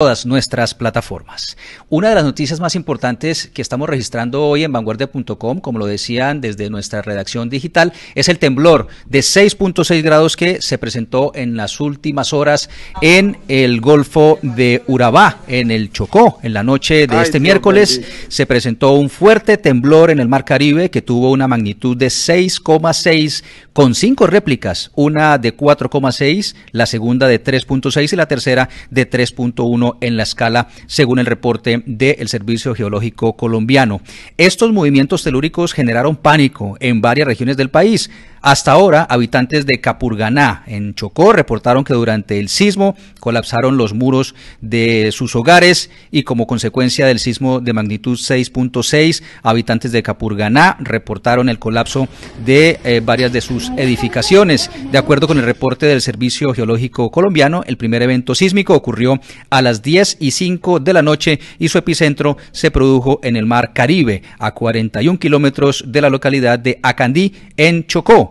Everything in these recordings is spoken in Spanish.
todas nuestras plataformas. Una de las noticias más importantes que estamos registrando hoy en vanguardia.com, como lo decían desde nuestra redacción digital, es el temblor de 6.6 grados que se presentó en las últimas horas en el Golfo de Urabá, en el Chocó. En la noche de este miércoles se presentó un fuerte temblor en el Mar Caribe que tuvo una magnitud de 6,6 con cinco réplicas, una de 4,6, la segunda de 3.6 y la tercera de 3.1 en la escala, según el reporte del Servicio Geológico Colombiano. Estos movimientos telúricos generaron pánico en varias regiones del país. Hasta ahora, habitantes de Capurganá, en Chocó, reportaron que durante el sismo colapsaron los muros de sus hogares y como consecuencia del sismo de magnitud 6.6, habitantes de Capurganá reportaron el colapso de eh, varias de sus edificaciones. De acuerdo con el reporte del Servicio Geológico Colombiano, el primer evento sísmico ocurrió a las 10 y 5 de la noche y su epicentro se produjo en el mar Caribe, a 41 kilómetros de la localidad de Acandí, en Chocó.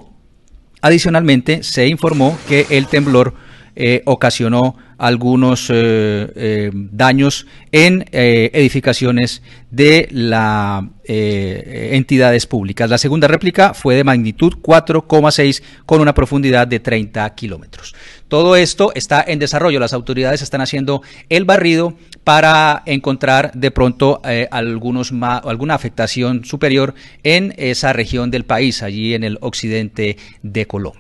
Adicionalmente, se informó que el temblor eh, ocasionó algunos eh, eh, daños en eh, edificaciones de las entidades públicas. La segunda réplica fue de magnitud 4,6 con una profundidad de 30 kilómetros. Todo esto está en desarrollo. Las autoridades están haciendo el barrido para encontrar de pronto algunos alguna afectación superior en esa región del país, allí en el occidente de Colombia.